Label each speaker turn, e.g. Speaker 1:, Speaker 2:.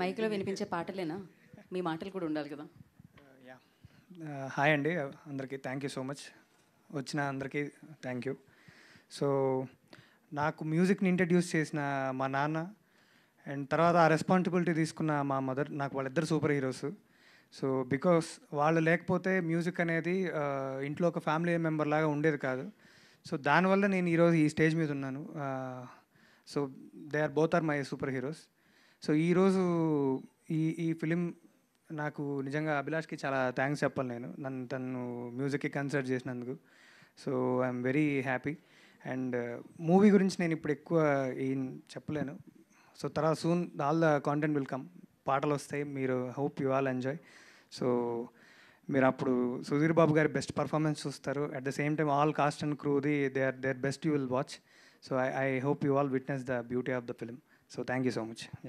Speaker 1: మైక్లో వినిపించే పాటలేనా
Speaker 2: మీ మాటలు కూడా ఉండాలి కదా
Speaker 3: హాయ్ uh, uh, అండి అందరికీ థ్యాంక్ యూ సో మచ్ వచ్చిన అందరికీ థ్యాంక్ యూ సో నాకు మ్యూజిక్ని ఇంట్రడ్యూస్ చేసిన మా నాన్న అండ్ తర్వాత ఆ రెస్పాన్సిబిలిటీ తీసుకున్న మా మదర్ నాకు వాళ్ళిద్దరు సూపర్ హీరోస్ సో బికాస్ వాళ్ళు లేకపోతే మ్యూజిక్ అనేది uh, ఇంట్లో ఒక ఫ్యామిలీ మెంబర్ లాగా ఉండేది కాదు సో దానివల్ల నేను ఈరోజు ఈ స్టేజ్ మీద ఉన్నాను so they are both are my superheroes so ఈరోజు ఈ ఈ ఫిలిం నాకు నిజంగా అభిలాష్కి చాలా థ్యాంక్స్ చెప్పాలి నేను నన్ను తను మ్యూజిక్కి కన్సర్ట్ చేసినందుకు so I'm very happy and movie గురించి నేను ఇప్పుడు ఎక్కువ ఏం చెప్పలేను సో తర్వాత soon all the content will come పాటలు వస్తాయి మీరు hope you all enjoy so మీరు అప్పుడు సుధీర్ బాబు గారి బెస్ట్ పర్ఫార్మెన్స్ చూస్తారు at the same time all cast and క్రూది they are their best you will watch so I I hope you all witness the beauty of the film so thank you so much